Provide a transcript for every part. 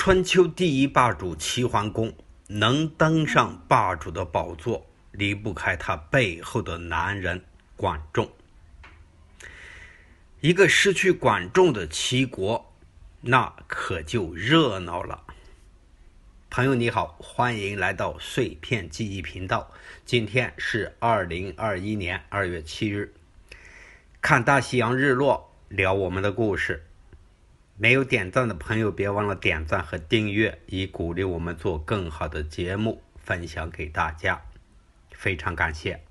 春秋第一霸主齐桓公能登上霸主的宝座，离不开他背后的男人管仲。一个失去管仲的齐国，那可就热闹了。朋友你好，欢迎来到碎片记忆频道。今天是二零二一年二月七日，看大西洋日落，聊我们的故事。没有点赞的朋友，别忘了点赞和订阅，以鼓励我们做更好的节目，分享给大家。非常感谢。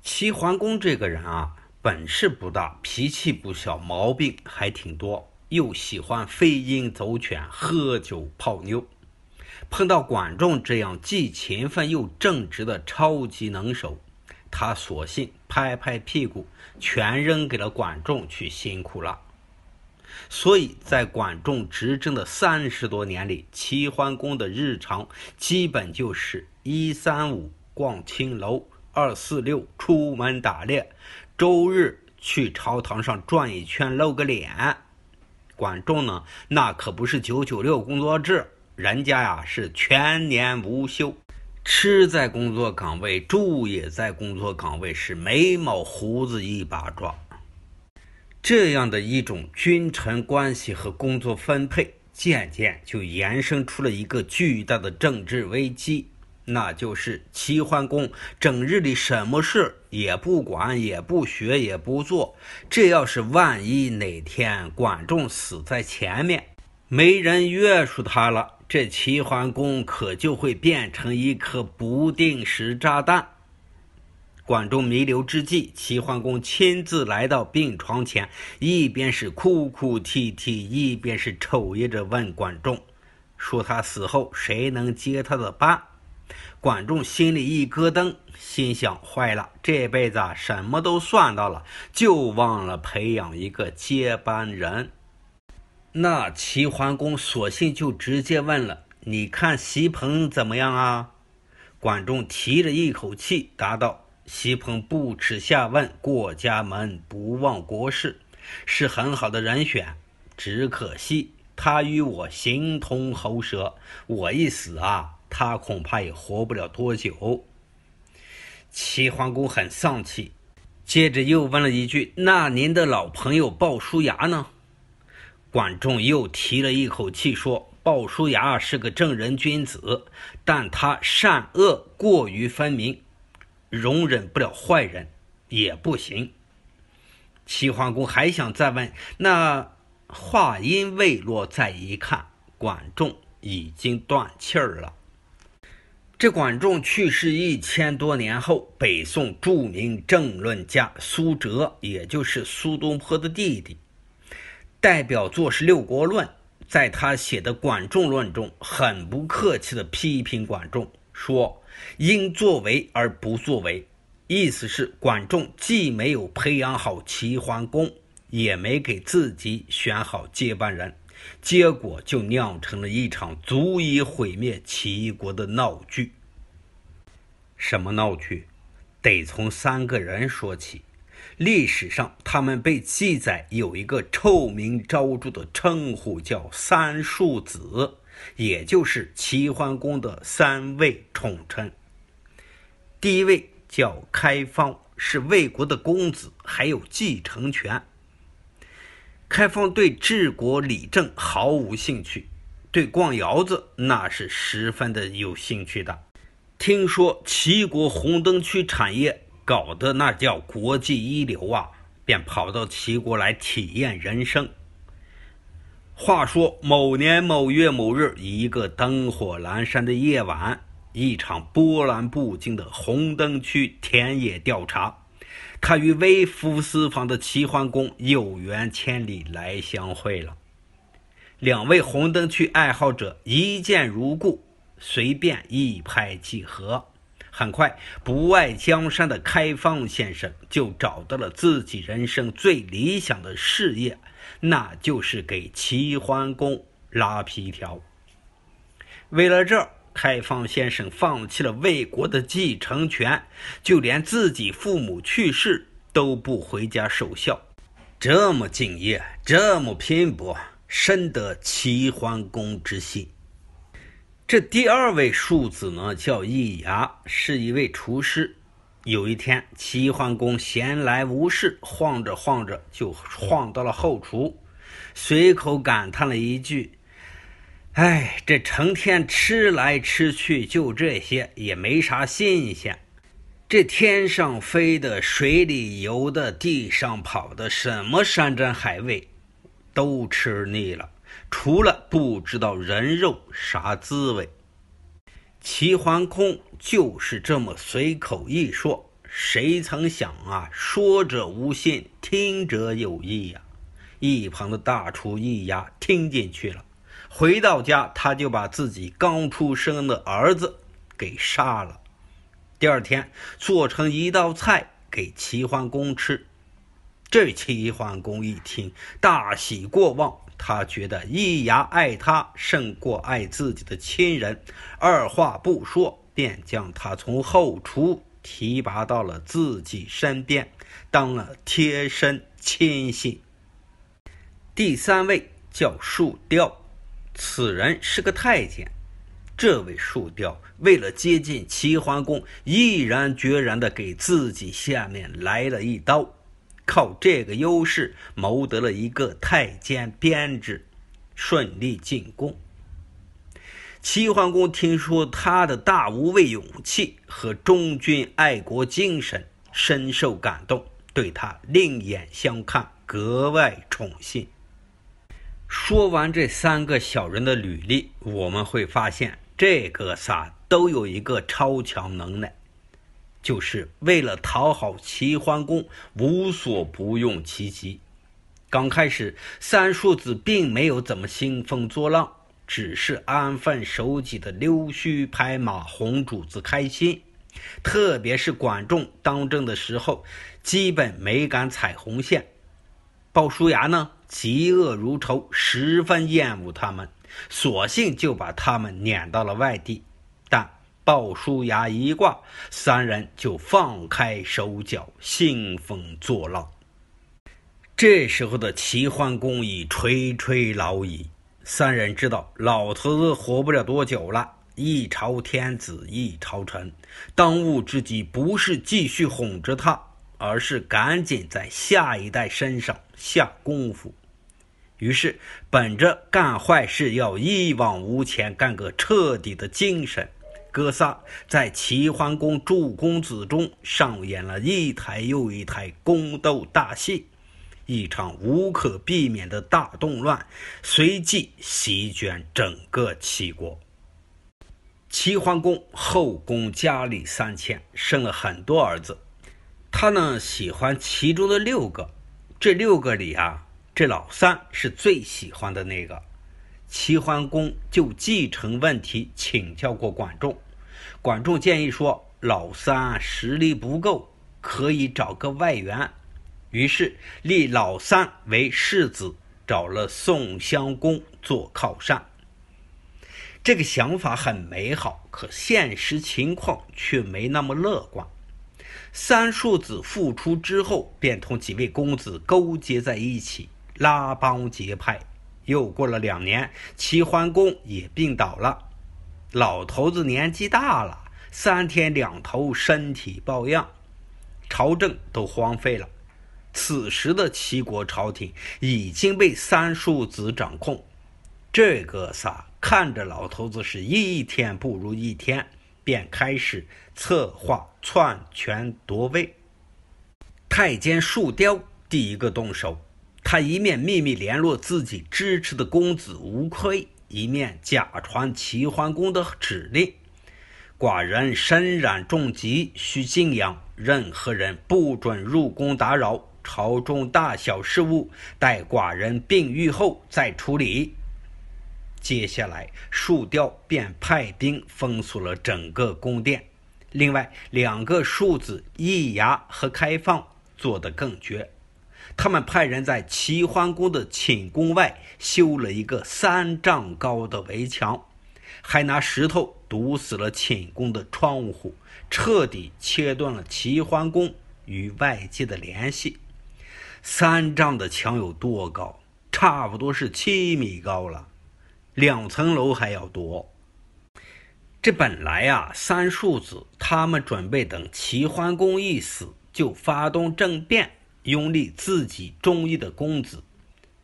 齐桓公这个人啊，本事不大，脾气不小，毛病还挺多，又喜欢飞鹰走犬、喝酒泡妞。碰到管仲这样既勤奋又正直的超级能手，他索性拍拍屁股，全扔给了管仲去辛苦了。所以在管仲执政的三十多年里，齐桓公的日常基本就是一三五逛青楼，二四六出门打猎，周日去朝堂上转一圈露个脸。管仲呢，那可不是九九六工作制，人家呀是全年无休，吃在工作岗位，住也在工作岗位，是眉毛胡子一把抓。这样的一种君臣关系和工作分配，渐渐就延伸出了一个巨大的政治危机。那就是齐桓公整日里什么事也不管，也不学，也不做。这要是万一哪天管仲死在前面，没人约束他了，这齐桓公可就会变成一颗不定时炸弹。管仲弥留之际，齐桓公亲自来到病床前，一边是哭哭啼啼，一边是瞅着问管仲，说他死后谁能接他的班？管仲心里一咯噔，心想：坏了，这辈子什么都算到了，就忘了培养一个接班人。那齐桓公索性就直接问了：“你看席鹏怎么样啊？”管仲提着一口气答道。西彭不耻下问，过家门不忘国事，是很好的人选。只可惜他与我形同喉舌，我一死啊，他恐怕也活不了多久。齐桓公很丧气，接着又问了一句：“那您的老朋友鲍叔牙呢？”管仲又提了一口气说：“鲍叔牙是个正人君子，但他善恶过于分明。”容忍不了坏人，也不行。齐桓公还想再问，那话音未落，再一看，管仲已经断气儿了。这管仲去世一千多年后，北宋著名政论家苏辙，也就是苏东坡的弟弟，代表作是《六国论》。在他写的《管仲论》中，很不客气的批评管仲，说。因作为而不作为，意思是管仲既没有培养好齐桓公，也没给自己选好接班人，结果就酿成了一场足以毁灭齐国的闹剧。什么闹剧？得从三个人说起。历史上，他们被记载有一个臭名昭著的称呼，叫“三庶子”。也就是齐桓公的三位宠臣，第一位叫开方，是魏国的公子，还有继承权。开方对治国理政毫无兴趣，对逛窑子那是十分的有兴趣的。听说齐国红灯区产业搞得那叫国际一流啊，便跑到齐国来体验人生。话说某年某月某日，一个灯火阑珊的夜晚，一场波澜不惊的红灯区田野调查，他与微服私访的齐桓公有缘千里来相会了。两位红灯区爱好者一见如故，随便一拍即合。很快，不爱江山的开方先生就找到了自己人生最理想的事业，那就是给齐桓公拉皮条。为了这，开方先生放弃了魏国的继承权，就连自己父母去世都不回家守孝。这么敬业，这么拼搏，深得齐桓公之心。这第二位庶子呢，叫易牙，是一位厨师。有一天，齐桓公闲来无事，晃着晃着就晃到了后厨，随口感叹了一句：“哎，这成天吃来吃去就这些，也没啥新鲜。这天上飞的、水里游的、地上跑的，什么山珍海味，都吃腻了。”除了不知道人肉啥滋味，齐桓公就是这么随口一说。谁曾想啊，说者无心，听者有意呀！一旁的大厨一牙听进去了，回到家他就把自己刚出生的儿子给杀了。第二天做成一道菜给齐桓公吃，这齐桓公一听大喜过望。他觉得易牙爱他胜过爱自己的亲人，二话不说便将他从后厨提拔到了自己身边，当了贴身亲信。第三位叫树雕，此人是个太监。这位树雕为了接近齐桓公，毅然决然地给自己下面来了一刀。靠这个优势谋得了一个太监编制，顺利进宫。齐桓公听说他的大无畏勇气和忠君爱国精神，深受感动，对他另眼相看，格外宠信。说完这三个小人的履历，我们会发现，这哥仨都有一个超强能耐。就是为了讨好齐桓公，无所不用其极。刚开始，三叔子并没有怎么兴风作浪，只是安分守己的溜须拍马，哄主子开心。特别是管仲当政的时候，基本没敢踩红线。鲍叔牙呢，嫉恶如仇，十分厌恶他们，索性就把他们撵到了外地。但鲍叔牙一挂，三人就放开手脚兴风作浪。这时候的齐桓公已垂垂老矣，三人知道老头子活不了多久了。一朝天子一朝臣，当务之急不是继续哄着他，而是赶紧在下一代身上下功夫。于是，本着干坏事要一往无前、干个彻底的精神。哥仨在齐桓公诸公子中上演了一台又一台宫斗大戏，一场无可避免的大动乱随即席卷整个齐国。齐桓公后宫佳丽三千，生了很多儿子，他呢喜欢其中的六个，这六个里啊，这老三是最喜欢的那个。齐桓公就继承问题请教过管仲。管仲建议说：“老三实力不够，可以找个外援。”于是立老三为世子，找了宋襄公做靠山。这个想法很美好，可现实情况却没那么乐观。三庶子复出之后，便同几位公子勾结在一起，拉帮结派。又过了两年，齐桓公也病倒了。老头子年纪大了，三天两头身体抱恙，朝政都荒废了。此时的齐国朝廷已经被三叔子掌控，这个傻，看着老头子是一天不如一天，便开始策划篡权夺位。太监树雕第一个动手，他一面秘密联络自己支持的公子无亏。一面假传齐桓公的指令：“寡人身染重疾，需静养，任何人不准入宫打扰。朝中大小事务，待寡人病愈后再处理。”接下来，树雕便派兵封锁了整个宫殿。另外，两个竖子易牙和开放做得更绝。他们派人在齐桓公的寝宫外修了一个三丈高的围墙，还拿石头堵死了寝宫的窗户，彻底切断了齐桓公与外界的联系。三丈的墙有多高？差不多是七米高了，两层楼还要多。这本来啊，三庶子他们准备等齐桓公一死，就发动政变。拥立自己中意的公子，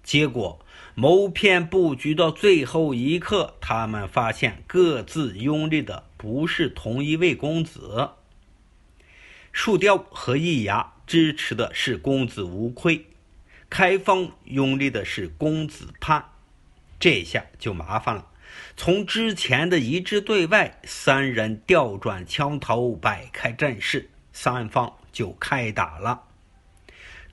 结果谋篇布局到最后一刻，他们发现各自拥立的不是同一位公子。树雕和易牙支持的是公子无愧，开方拥立的是公子潘，这下就麻烦了。从之前的一致对外，三人调转枪头，摆开阵势，三方就开打了。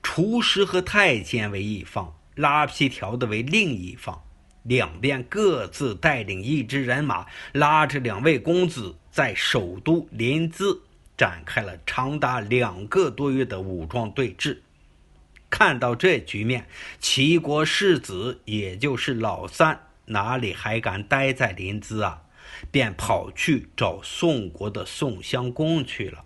厨师和太监为一方，拉皮条的为另一方，两边各自带领一支人马，拉着两位公子在首都临淄展开了长达两个多月的武装对峙。看到这局面，齐国世子，也就是老三，哪里还敢待在临淄啊？便跑去找宋国的宋襄公去了。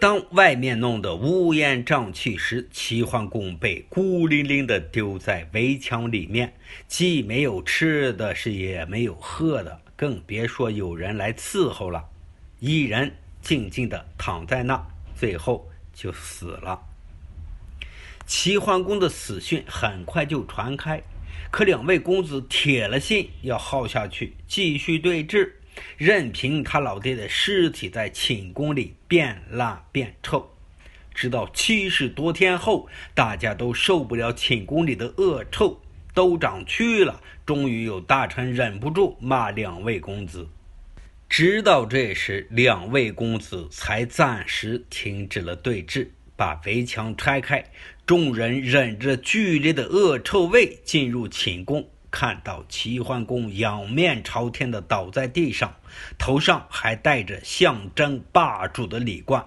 当外面弄得乌烟瘴气时，齐桓公被孤零零地丢在围墙里面，既没有吃的，是也没有喝的，更别说有人来伺候了。一人静静地躺在那，最后就死了。齐桓公的死讯很快就传开，可两位公子铁了心要耗下去，继续对峙。任凭他老爹的尸体在寝宫里变烂变臭，直到七十多天后，大家都受不了寝宫里的恶臭，都长蛆了。终于有大臣忍不住骂两位公子，直到这时，两位公子才暂时停止了对峙，把围墙拆开，众人忍着剧烈的恶臭味进入寝宫。看到齐桓公仰面朝天的倒在地上，头上还戴着象征霸主的礼冠，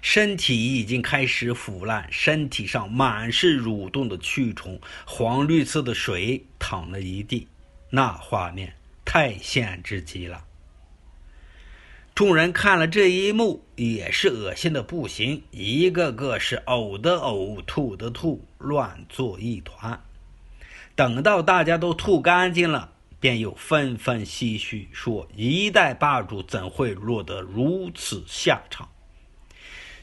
身体已经开始腐烂，身体上满是蠕动的蛆虫，黄绿色的水淌了一地，那画面太鲜之极了。众人看了这一幕也是恶心的不行，一个个是呕的呕，吐的吐，乱作一团。等到大家都吐干净了，便又纷纷唏嘘说：“一代霸主怎会落得如此下场？”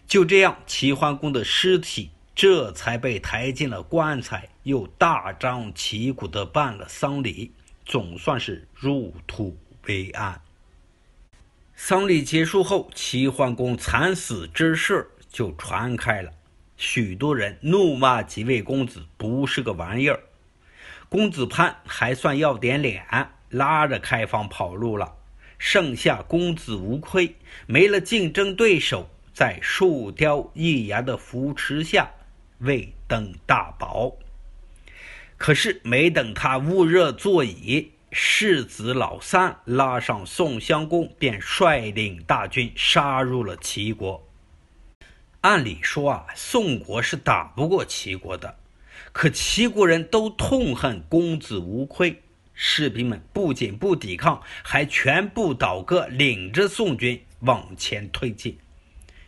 就这样，齐桓公的尸体这才被抬进了棺材，又大张旗鼓地办了丧礼，总算是入土为安。丧礼结束后，齐桓公惨死之事就传开了，许多人怒骂几位公子不是个玩意儿。公子潘还算要点脸，拉着开方跑路了。剩下公子无亏没了竞争对手，在树雕一牙的扶持下，未登大宝。可是没等他捂热座椅，世子老三拉上宋襄公，便率领大军杀入了齐国。按理说啊，宋国是打不过齐国的。可齐国人都痛恨公子无亏，士兵们不仅不抵抗，还全部倒戈，领着宋军往前推进。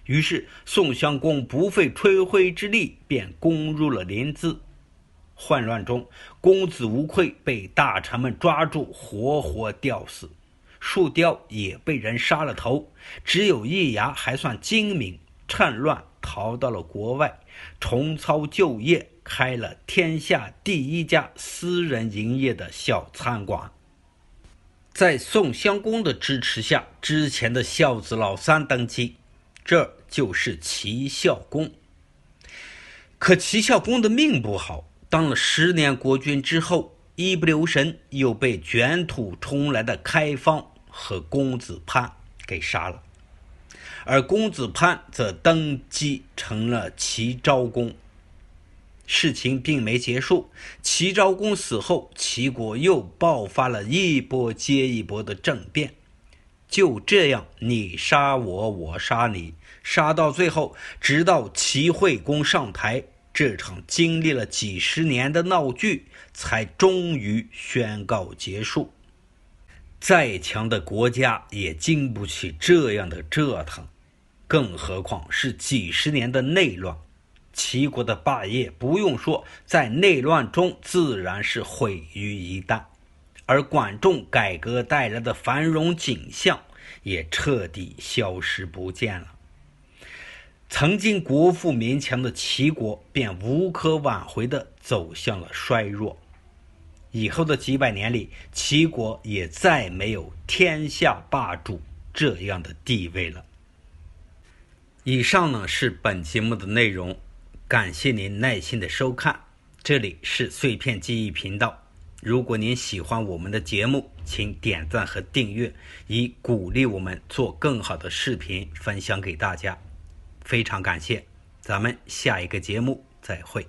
于是宋襄公不费吹灰之力便攻入了临淄。混乱中，公子无愧被大臣们抓住，活活吊死；树雕也被人杀了头，只有易牙还算精明，趁乱逃到了国外，重操旧业。开了天下第一家私人营业的小餐馆。在宋襄公的支持下，之前的孝子老三登基，这就是齐孝公。可齐孝公的命不好，当了十年国君之后，一不留神又被卷土重来的开方和公子潘给杀了，而公子潘则登基成了齐昭公。事情并没结束。齐昭公死后，齐国又爆发了一波接一波的政变。就这样，你杀我，我杀你，杀到最后，直到齐惠公上台，这场经历了几十年的闹剧才终于宣告结束。再强的国家也经不起这样的折腾，更何况是几十年的内乱。齐国的霸业不用说，在内乱中自然是毁于一旦，而管仲改革带来的繁荣景象也彻底消失不见了。曾经国富民强的齐国，便无可挽回的走向了衰弱。以后的几百年里，齐国也再没有天下霸主这样的地位了。以上呢，是本节目的内容。感谢您耐心的收看，这里是碎片记忆频道。如果您喜欢我们的节目，请点赞和订阅，以鼓励我们做更好的视频分享给大家。非常感谢，咱们下一个节目再会。